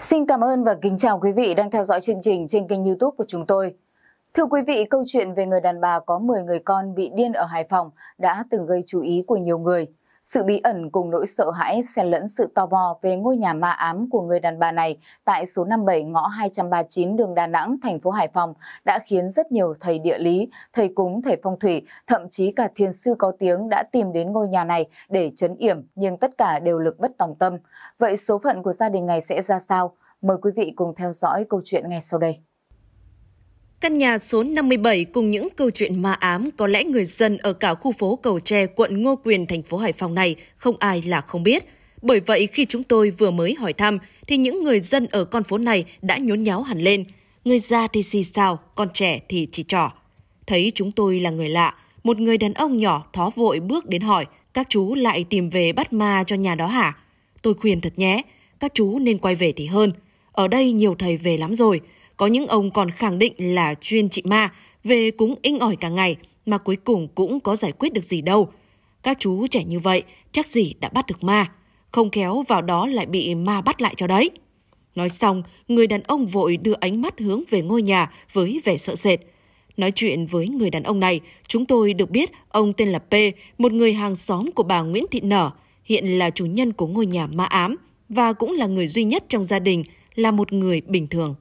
Xin cảm ơn và kính chào quý vị đang theo dõi chương trình trên kênh youtube của chúng tôi. Thưa quý vị, câu chuyện về người đàn bà có 10 người con bị điên ở Hải Phòng đã từng gây chú ý của nhiều người. Sự bí ẩn cùng nỗi sợ hãi xen lẫn sự tò mò về ngôi nhà ma ám của người đàn bà này tại số 57 ngõ 239 đường Đà Nẵng, thành phố Hải Phòng đã khiến rất nhiều thầy địa lý, thầy cúng, thầy phong thủy, thậm chí cả thiền sư có tiếng đã tìm đến ngôi nhà này để chấn yểm nhưng tất cả đều lực bất tòng tâm. Vậy số phận của gia đình này sẽ ra sao? Mời quý vị cùng theo dõi câu chuyện ngay sau đây. Căn nhà số 57 cùng những câu chuyện ma ám có lẽ người dân ở cả khu phố Cầu Tre, quận Ngô Quyền, thành phố Hải Phòng này không ai là không biết. Bởi vậy khi chúng tôi vừa mới hỏi thăm thì những người dân ở con phố này đã nhốn nháo hẳn lên. Người già thì xì xào, con trẻ thì chỉ trỏ. Thấy chúng tôi là người lạ, một người đàn ông nhỏ thó vội bước đến hỏi, các chú lại tìm về bắt ma cho nhà đó hả? Tôi khuyên thật nhé, các chú nên quay về thì hơn. Ở đây nhiều thầy về lắm rồi, có những ông còn khẳng định là chuyên trị ma, về cũng inh ỏi cả ngày mà cuối cùng cũng có giải quyết được gì đâu. Các chú trẻ như vậy chắc gì đã bắt được ma, không khéo vào đó lại bị ma bắt lại cho đấy. Nói xong, người đàn ông vội đưa ánh mắt hướng về ngôi nhà với vẻ sợ sệt. Nói chuyện với người đàn ông này, chúng tôi được biết ông tên là P, một người hàng xóm của bà Nguyễn Thị Nở, hiện là chủ nhân của ngôi nhà ma ám và cũng là người duy nhất trong gia đình là một người bình thường.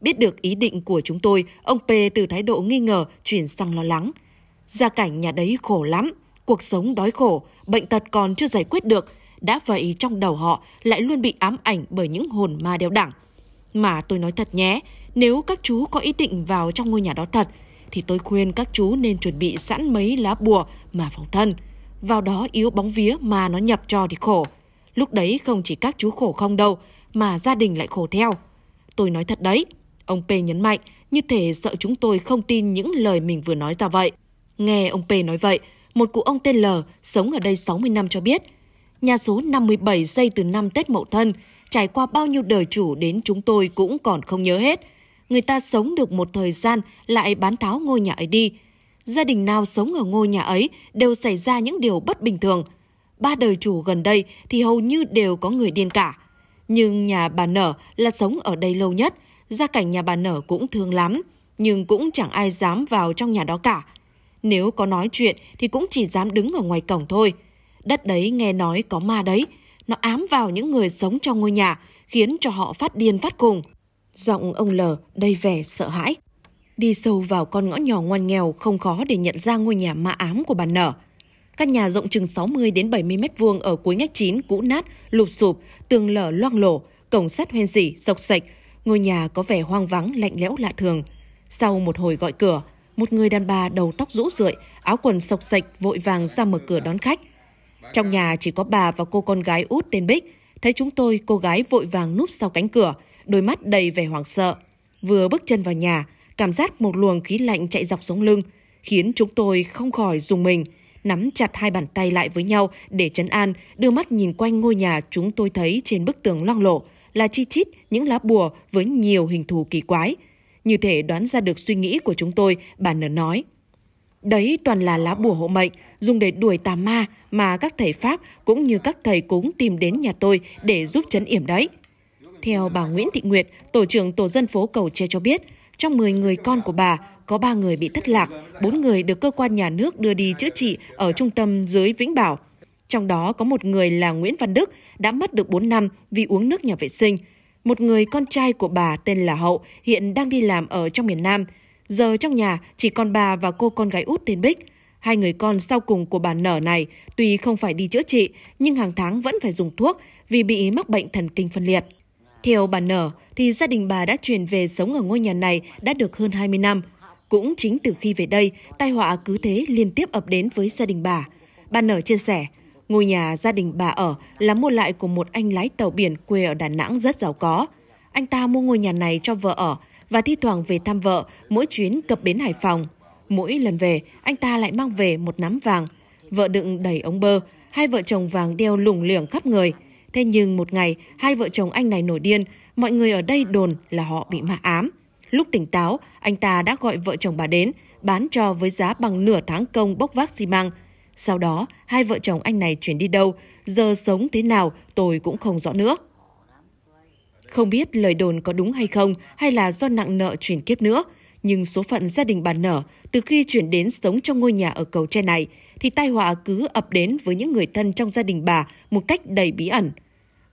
Biết được ý định của chúng tôi, ông P từ thái độ nghi ngờ chuyển sang lo lắng. Gia cảnh nhà đấy khổ lắm, cuộc sống đói khổ, bệnh tật còn chưa giải quyết được. Đã vậy trong đầu họ lại luôn bị ám ảnh bởi những hồn ma đeo đẳng. Mà tôi nói thật nhé, nếu các chú có ý định vào trong ngôi nhà đó thật, thì tôi khuyên các chú nên chuẩn bị sẵn mấy lá bùa mà phòng thân. Vào đó yếu bóng vía mà nó nhập cho thì khổ. Lúc đấy không chỉ các chú khổ không đâu, mà gia đình lại khổ theo. Tôi nói thật đấy, Ông P nhấn mạnh, như thể sợ chúng tôi không tin những lời mình vừa nói ra vậy. Nghe ông P nói vậy, một cụ ông tên L sống ở đây 60 năm cho biết, nhà số 57 xây từ năm Tết Mậu Thân, trải qua bao nhiêu đời chủ đến chúng tôi cũng còn không nhớ hết. Người ta sống được một thời gian lại bán tháo ngôi nhà ấy đi. Gia đình nào sống ở ngôi nhà ấy đều xảy ra những điều bất bình thường. Ba đời chủ gần đây thì hầu như đều có người điên cả. Nhưng nhà bà Nở là sống ở đây lâu nhất, gia cảnh nhà bà Nở cũng thương lắm, nhưng cũng chẳng ai dám vào trong nhà đó cả. Nếu có nói chuyện thì cũng chỉ dám đứng ở ngoài cổng thôi. Đất đấy nghe nói có ma đấy, nó ám vào những người sống trong ngôi nhà, khiến cho họ phát điên phát cùng. Giọng ông L đầy vẻ sợ hãi. Đi sâu vào con ngõ nhỏ ngoan nghèo không khó để nhận ra ngôi nhà ma ám của bà Nở. Căn nhà rộng chừng 60 đến 70 mét vuông ở cuối ngách 9 cũ nát, lụp sụp, tường lở loang lổ, cổng sắt hoen dỉ, sộc sạch, Ngôi nhà có vẻ hoang vắng, lạnh lẽo lạ thường. Sau một hồi gọi cửa, một người đàn bà đầu tóc rũ rượi, áo quần sộc sạch vội vàng ra mở cửa đón khách. Trong nhà chỉ có bà và cô con gái út tên Bích. Thấy chúng tôi, cô gái vội vàng núp sau cánh cửa, đôi mắt đầy vẻ hoảng sợ. Vừa bước chân vào nhà, cảm giác một luồng khí lạnh chạy dọc sống lưng, khiến chúng tôi không khỏi dùng mình, nắm chặt hai bàn tay lại với nhau để chấn an, đưa mắt nhìn quanh ngôi nhà chúng tôi thấy trên bức tường loang lộ, là chi chít những lá bùa với nhiều hình thù kỳ quái. Như thể đoán ra được suy nghĩ của chúng tôi, bà nở nói. Đấy toàn là lá bùa hộ mệnh, dùng để đuổi tà ma mà các thầy Pháp cũng như các thầy cúng tìm đến nhà tôi để giúp chấn yểm đấy. Theo bà Nguyễn Thị Nguyệt, tổ trưởng tổ dân phố Cầu Tre cho biết, trong 10 người con của bà, có 3 người bị thất lạc, 4 người được cơ quan nhà nước đưa đi chữa trị ở trung tâm dưới Vĩnh Bảo. Trong đó có một người là Nguyễn Văn Đức đã mất được 4 năm vì uống nước nhà vệ sinh. Một người con trai của bà tên là Hậu hiện đang đi làm ở trong miền Nam. Giờ trong nhà chỉ còn bà và cô con gái út tên Bích. Hai người con sau cùng của bà nở này tuy không phải đi chữa trị nhưng hàng tháng vẫn phải dùng thuốc vì bị mắc bệnh thần kinh phân liệt. Theo bà nở thì gia đình bà đã chuyển về sống ở ngôi nhà này đã được hơn 20 năm. Cũng chính từ khi về đây, tai họa cứ thế liên tiếp ập đến với gia đình bà. Bà nở chia sẻ, Ngôi nhà gia đình bà ở là mua lại của một anh lái tàu biển quê ở Đà Nẵng rất giàu có. Anh ta mua ngôi nhà này cho vợ ở và thi thoảng về thăm vợ mỗi chuyến cập bến Hải Phòng. Mỗi lần về, anh ta lại mang về một nắm vàng. Vợ đựng đầy ống bơ, hai vợ chồng vàng đeo lủng liểng khắp người. Thế nhưng một ngày, hai vợ chồng anh này nổi điên, mọi người ở đây đồn là họ bị ma ám. Lúc tỉnh táo, anh ta đã gọi vợ chồng bà đến, bán cho với giá bằng nửa tháng công bốc vác xi măng – sau đó, hai vợ chồng anh này chuyển đi đâu, giờ sống thế nào tôi cũng không rõ nữa. Không biết lời đồn có đúng hay không hay là do nặng nợ chuyển kiếp nữa, nhưng số phận gia đình bà Nở từ khi chuyển đến sống trong ngôi nhà ở cầu tre này thì tai họa cứ ập đến với những người thân trong gia đình bà một cách đầy bí ẩn.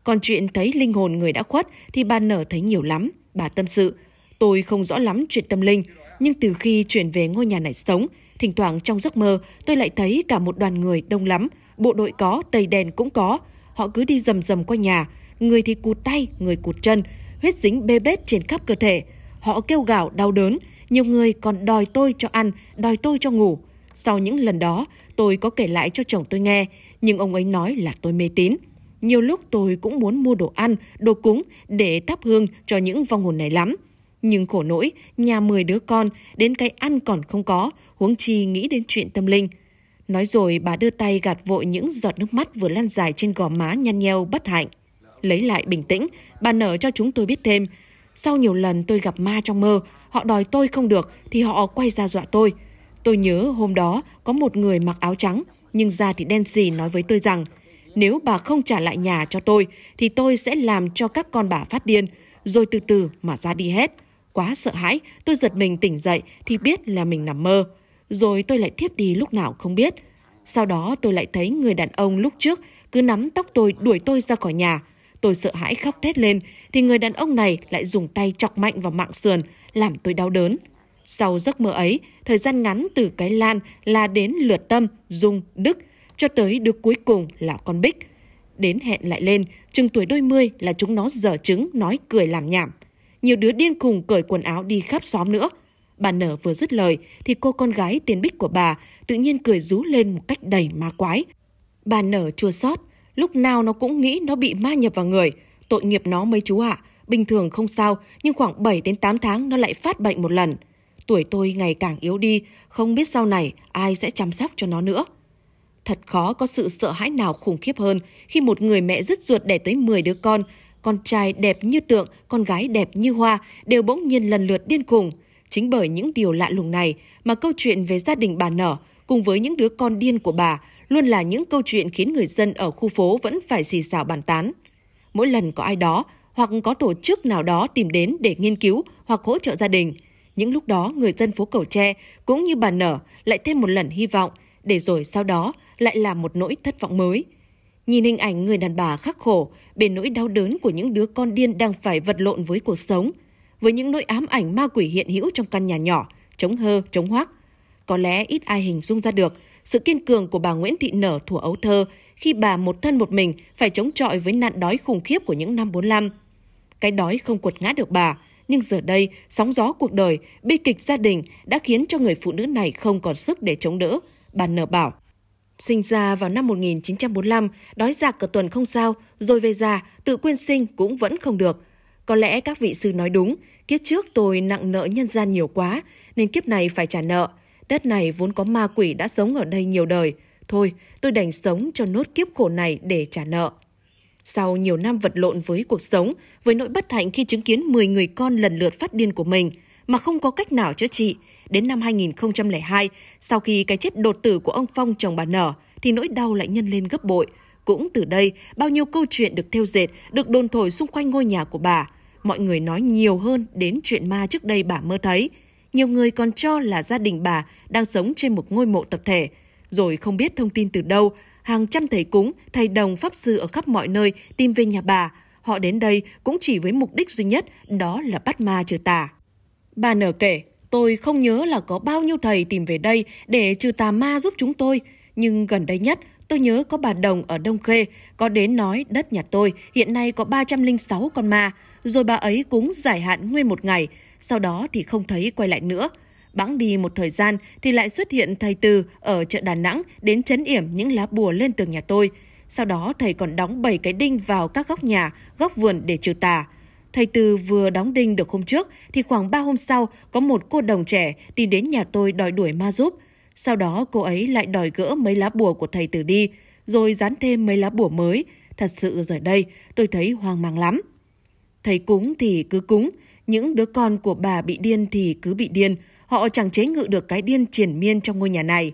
Còn chuyện thấy linh hồn người đã khuất thì bà Nở thấy nhiều lắm, bà tâm sự. Tôi không rõ lắm chuyện tâm linh, nhưng từ khi chuyển về ngôi nhà này sống Thỉnh thoảng trong giấc mơ, tôi lại thấy cả một đoàn người đông lắm, bộ đội có, tây đèn cũng có. Họ cứ đi rầm rầm qua nhà, người thì cụt tay, người cụt chân, huyết dính bê bết trên khắp cơ thể. Họ kêu gào đau đớn, nhiều người còn đòi tôi cho ăn, đòi tôi cho ngủ. Sau những lần đó, tôi có kể lại cho chồng tôi nghe, nhưng ông ấy nói là tôi mê tín. Nhiều lúc tôi cũng muốn mua đồ ăn, đồ cúng để thắp hương cho những vong hồn này lắm. Nhưng khổ nỗi, nhà 10 đứa con, đến cái ăn còn không có, huống chi nghĩ đến chuyện tâm linh. Nói rồi bà đưa tay gạt vội những giọt nước mắt vừa lan dài trên gò má nhăn nheo bất hạnh. Lấy lại bình tĩnh, bà nở cho chúng tôi biết thêm. Sau nhiều lần tôi gặp ma trong mơ, họ đòi tôi không được thì họ quay ra dọa tôi. Tôi nhớ hôm đó có một người mặc áo trắng, nhưng da thì đen xì nói với tôi rằng nếu bà không trả lại nhà cho tôi thì tôi sẽ làm cho các con bà phát điên, rồi từ từ mà ra đi hết quá sợ hãi, tôi giật mình tỉnh dậy thì biết là mình nằm mơ. Rồi tôi lại thiếp đi lúc nào không biết. Sau đó tôi lại thấy người đàn ông lúc trước cứ nắm tóc tôi đuổi tôi ra khỏi nhà. Tôi sợ hãi khóc thét lên thì người đàn ông này lại dùng tay chọc mạnh vào mạng sườn, làm tôi đau đớn. Sau giấc mơ ấy, thời gian ngắn từ cái Lan là đến lượt Tâm, Dung, Đức, cho tới đứa cuối cùng là con Bích. Đến hẹn lại lên, chừng tuổi đôi mươi là chúng nó dở trứng, nói cười làm nhảm nhiều đứa điên cùng cởi quần áo đi khắp xóm nữa. Bà Nở vừa dứt lời thì cô con gái tiền bích của bà tự nhiên cười rú lên một cách đầy ma quái. Bà Nở chua xót, lúc nào nó cũng nghĩ nó bị ma nhập vào người. Tội nghiệp nó mấy chú ạ, à. bình thường không sao, nhưng khoảng 7 đến 8 tháng nó lại phát bệnh một lần. Tuổi tôi ngày càng yếu đi, không biết sau này ai sẽ chăm sóc cho nó nữa. Thật khó có sự sợ hãi nào khủng khiếp hơn khi một người mẹ dứt ruột đẻ tới 10 đứa con con trai đẹp như tượng, con gái đẹp như hoa đều bỗng nhiên lần lượt điên khùng. Chính bởi những điều lạ lùng này mà câu chuyện về gia đình bà Nở cùng với những đứa con điên của bà luôn là những câu chuyện khiến người dân ở khu phố vẫn phải xì xào bàn tán. Mỗi lần có ai đó hoặc có tổ chức nào đó tìm đến để nghiên cứu hoặc hỗ trợ gia đình, những lúc đó người dân phố Cầu Tre cũng như bà Nở lại thêm một lần hy vọng để rồi sau đó lại là một nỗi thất vọng mới – Nhìn hình ảnh người đàn bà khắc khổ, bên nỗi đau đớn của những đứa con điên đang phải vật lộn với cuộc sống, với những nỗi ám ảnh ma quỷ hiện hữu trong căn nhà nhỏ, chống hơ, chống hoác. Có lẽ ít ai hình dung ra được sự kiên cường của bà Nguyễn Thị Nở thủa ấu thơ khi bà một thân một mình phải chống chọi với nạn đói khủng khiếp của những năm 45. Cái đói không quật ngã được bà, nhưng giờ đây, sóng gió cuộc đời, bi kịch gia đình đã khiến cho người phụ nữ này không còn sức để chống đỡ, bà Nở bảo sinh ra vào năm 1945, đói giặc cả tuần không sao, rồi về già, tự quyên sinh cũng vẫn không được. Có lẽ các vị sư nói đúng, kiếp trước tôi nặng nợ nhân gian nhiều quá, nên kiếp này phải trả nợ. Tết này vốn có ma quỷ đã sống ở đây nhiều đời. Thôi, tôi đành sống cho nốt kiếp khổ này để trả nợ. Sau nhiều năm vật lộn với cuộc sống, với nỗi bất hạnh khi chứng kiến 10 người con lần lượt phát điên của mình, mà không có cách nào chữa trị, đến năm 2002, sau khi cái chết đột tử của ông Phong chồng bà Nở, thì nỗi đau lại nhân lên gấp bội. Cũng từ đây, bao nhiêu câu chuyện được theo dệt, được đồn thổi xung quanh ngôi nhà của bà. Mọi người nói nhiều hơn đến chuyện ma trước đây bà mơ thấy. Nhiều người còn cho là gia đình bà đang sống trên một ngôi mộ tập thể. Rồi không biết thông tin từ đâu, hàng trăm thầy cúng, thầy đồng, pháp sư ở khắp mọi nơi tìm về nhà bà. Họ đến đây cũng chỉ với mục đích duy nhất, đó là bắt ma trừ tà. Bà nở kể, Tôi không nhớ là có bao nhiêu thầy tìm về đây để trừ tà ma giúp chúng tôi, nhưng gần đây nhất tôi nhớ có bà Đồng ở Đông Khê có đến nói đất nhà tôi hiện nay có 306 con ma, rồi bà ấy cũng giải hạn nguyên một ngày, sau đó thì không thấy quay lại nữa. Bẵng đi một thời gian thì lại xuất hiện thầy Từ ở chợ Đà Nẵng đến chấn yểm những lá bùa lên tường nhà tôi. Sau đó thầy còn đóng 7 cái đinh vào các góc nhà, góc vườn để trừ tà. Thầy Từ vừa đóng đinh được hôm trước thì khoảng 3 hôm sau có một cô đồng trẻ tìm đến nhà tôi đòi đuổi ma giúp. Sau đó cô ấy lại đòi gỡ mấy lá bùa của thầy Từ đi, rồi dán thêm mấy lá bùa mới. Thật sự giờ đây tôi thấy hoang mang lắm. Thầy cúng thì cứ cúng, những đứa con của bà bị điên thì cứ bị điên. Họ chẳng chế ngự được cái điên triển miên trong ngôi nhà này.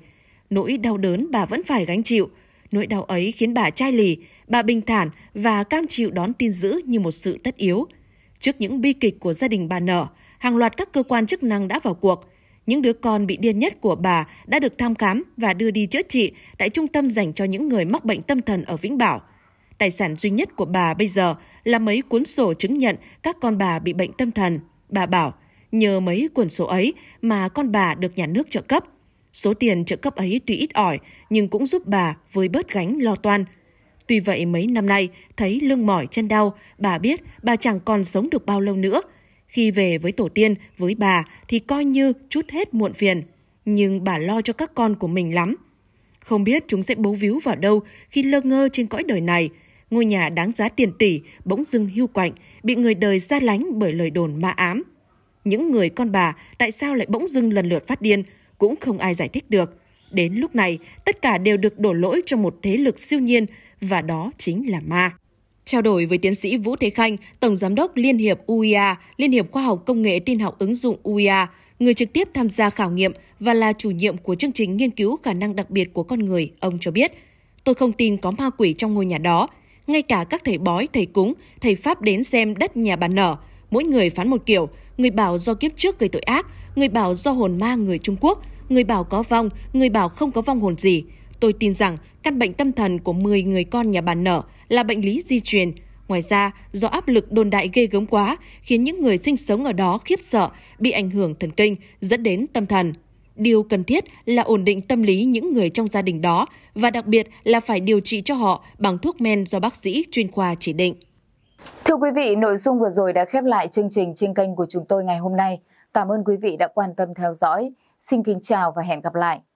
Nỗi đau đớn bà vẫn phải gánh chịu. Nỗi đau ấy khiến bà chai lì, bà bình thản và cam chịu đón tin dữ như một sự tất yếu – Trước những bi kịch của gia đình bà Nở, hàng loạt các cơ quan chức năng đã vào cuộc. Những đứa con bị điên nhất của bà đã được thăm khám và đưa đi chữa trị tại trung tâm dành cho những người mắc bệnh tâm thần ở Vĩnh Bảo. Tài sản duy nhất của bà bây giờ là mấy cuốn sổ chứng nhận các con bà bị bệnh tâm thần. Bà bảo, nhờ mấy cuốn sổ ấy mà con bà được nhà nước trợ cấp. Số tiền trợ cấp ấy tuy ít ỏi nhưng cũng giúp bà với bớt gánh lo toan – Tuy vậy mấy năm nay, thấy lưng mỏi chân đau, bà biết bà chẳng còn sống được bao lâu nữa. Khi về với tổ tiên, với bà thì coi như chút hết muộn phiền. Nhưng bà lo cho các con của mình lắm. Không biết chúng sẽ bấu víu vào đâu khi lơ ngơ trên cõi đời này. Ngôi nhà đáng giá tiền tỷ bỗng dưng hưu quạnh, bị người đời ra lánh bởi lời đồn ma ám. Những người con bà tại sao lại bỗng dưng lần lượt phát điên cũng không ai giải thích được. Đến lúc này, tất cả đều được đổ lỗi cho một thế lực siêu nhiên và đó chính là ma. Trao đổi với tiến sĩ Vũ Thế Khanh, Tổng Giám đốc Liên hiệp UIA, Liên hiệp Khoa học Công nghệ Tin học ứng dụng UIA, người trực tiếp tham gia khảo nghiệm và là chủ nhiệm của chương trình nghiên cứu khả năng đặc biệt của con người, ông cho biết, tôi không tin có ma quỷ trong ngôi nhà đó. Ngay cả các thầy bói, thầy cúng, thầy Pháp đến xem đất nhà bà nở, mỗi người phán một kiểu, người bảo do kiếp trước gây tội ác, người bảo do hồn ma người Trung Quốc, người bảo có vong, người bảo không có vong hồn gì – tôi tin rằng căn bệnh tâm thần của 10 người con nhà bà Nở là bệnh lý di truyền. Ngoài ra, do áp lực đồn đại ghê gớm quá khiến những người sinh sống ở đó khiếp sợ, bị ảnh hưởng thần kinh, dẫn đến tâm thần. Điều cần thiết là ổn định tâm lý những người trong gia đình đó và đặc biệt là phải điều trị cho họ bằng thuốc men do bác sĩ chuyên khoa chỉ định. Thưa quý vị, nội dung vừa rồi đã khép lại chương trình trên kênh của chúng tôi ngày hôm nay. Cảm ơn quý vị đã quan tâm theo dõi. Xin kính chào và hẹn gặp lại.